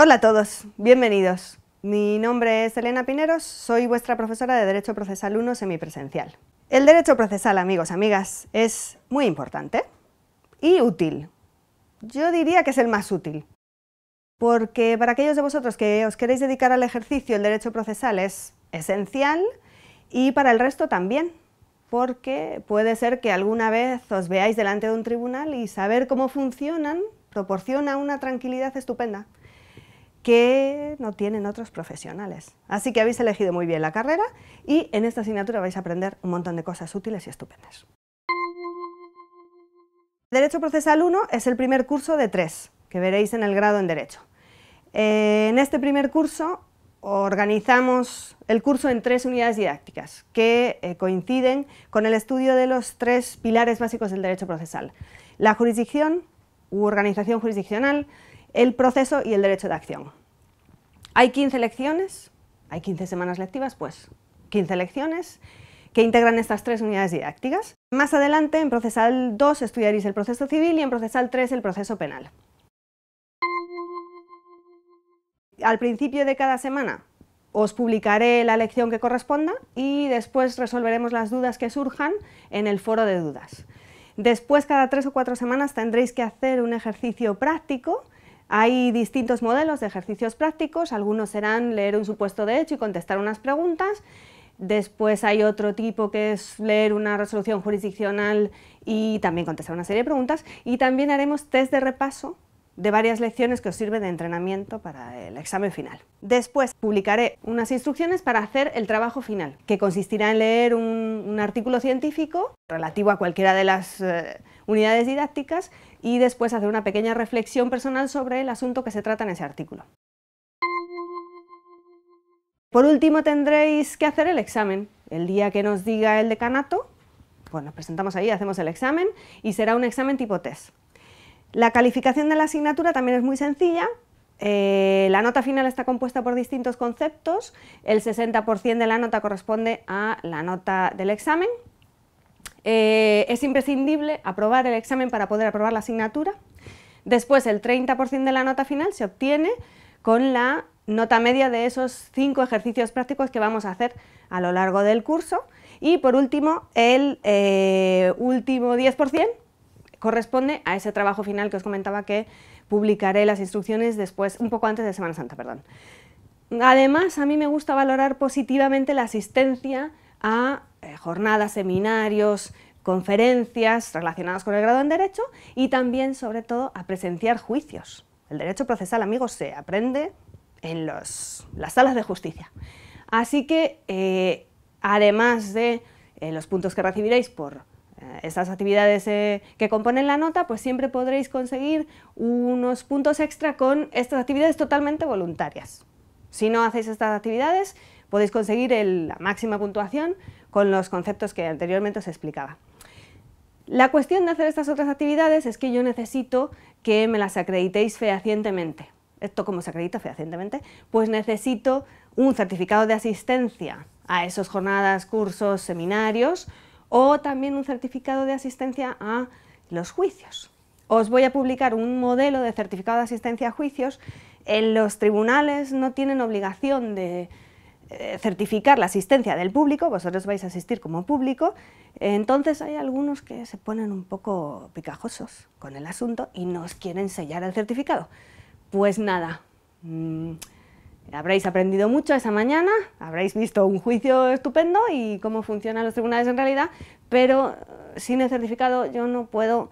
Hola a todos, bienvenidos. Mi nombre es Elena Pineros, soy vuestra profesora de Derecho Procesal 1 semipresencial. El derecho procesal, amigos, amigas, es muy importante y útil. Yo diría que es el más útil, porque para aquellos de vosotros que os queréis dedicar al ejercicio, el derecho procesal es esencial y para el resto también, porque puede ser que alguna vez os veáis delante de un tribunal y saber cómo funcionan proporciona una tranquilidad estupenda que no tienen otros profesionales. Así que habéis elegido muy bien la carrera y en esta asignatura vais a aprender un montón de cosas útiles y estupendas. Derecho Procesal 1 es el primer curso de tres que veréis en el grado en Derecho. Eh, en este primer curso organizamos el curso en tres unidades didácticas que eh, coinciden con el estudio de los tres pilares básicos del derecho procesal. La jurisdicción u organización jurisdiccional, el proceso y el derecho de acción. Hay 15 lecciones, hay 15 semanas lectivas, pues 15 lecciones que integran estas tres unidades didácticas. Más adelante, en procesal 2 estudiaréis el proceso civil y en procesal 3 el proceso penal. Al principio de cada semana os publicaré la lección que corresponda y después resolveremos las dudas que surjan en el foro de dudas. Después, cada tres o cuatro semanas, tendréis que hacer un ejercicio práctico hay distintos modelos de ejercicios prácticos, algunos serán leer un supuesto de hecho y contestar unas preguntas, después hay otro tipo que es leer una resolución jurisdiccional y también contestar una serie de preguntas, y también haremos test de repaso de varias lecciones que os sirve de entrenamiento para el examen final. Después publicaré unas instrucciones para hacer el trabajo final, que consistirá en leer un, artículo científico relativo a cualquiera de las eh, unidades didácticas y después hacer una pequeña reflexión personal sobre el asunto que se trata en ese artículo. Por último tendréis que hacer el examen. El día que nos diga el decanato, Bueno, nos presentamos ahí, hacemos el examen y será un examen tipo test. La calificación de la asignatura también es muy sencilla. Eh, la nota final está compuesta por distintos conceptos. El 60% de la nota corresponde a la nota del examen. Eh, es imprescindible aprobar el examen para poder aprobar la asignatura. Después, el 30% de la nota final se obtiene con la nota media de esos cinco ejercicios prácticos que vamos a hacer a lo largo del curso. Y por último, el eh, último 10% corresponde a ese trabajo final que os comentaba que publicaré las instrucciones después, un poco antes de Semana Santa, perdón. Además, a mí me gusta valorar positivamente la asistencia a eh, jornadas, seminarios, conferencias relacionadas con el grado en Derecho y también, sobre todo, a presenciar juicios. El derecho procesal, amigos, se aprende en las salas de justicia. Así que, eh, además de eh, los puntos que recibiréis por eh, estas actividades eh, que componen la nota, pues siempre podréis conseguir unos puntos extra con estas actividades totalmente voluntarias. Si no hacéis estas actividades, podéis conseguir la máxima puntuación con los conceptos que anteriormente os explicaba. La cuestión de hacer estas otras actividades es que yo necesito que me las acreditéis fehacientemente. ¿Esto cómo se acredita fehacientemente? Pues necesito un certificado de asistencia a esas jornadas, cursos, seminarios, o también un certificado de asistencia a los juicios. Os voy a publicar un modelo de certificado de asistencia a juicios. En los tribunales no tienen obligación de eh, certificar la asistencia del público, vosotros vais a asistir como público, entonces hay algunos que se ponen un poco picajosos con el asunto y nos quieren sellar el certificado. Pues nada, mm, Habréis aprendido mucho esa mañana, habréis visto un juicio estupendo y cómo funcionan los tribunales en realidad, pero eh, sin el certificado yo no puedo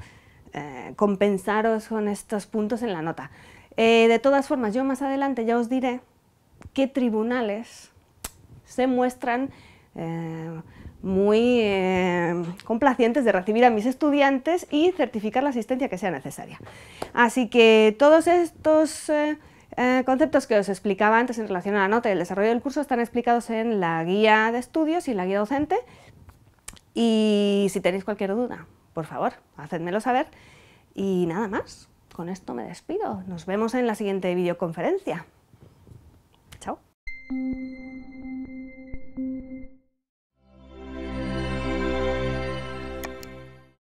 eh, compensaros con estos puntos en la nota. Eh, de todas formas, yo más adelante ya os diré qué tribunales se muestran muy complacientes de recibir a mis estudiantes y certificar la asistencia que sea necesaria. Así que todos estos eh, conceptos que os explicaba antes en relación a la nota y el desarrollo del curso están explicados en la guía de estudios y la guía docente. Y si tenéis cualquier duda, por favor, hacedmelo saber. Y nada más, con esto me despido. Nos vemos en la siguiente videoconferencia. Chao.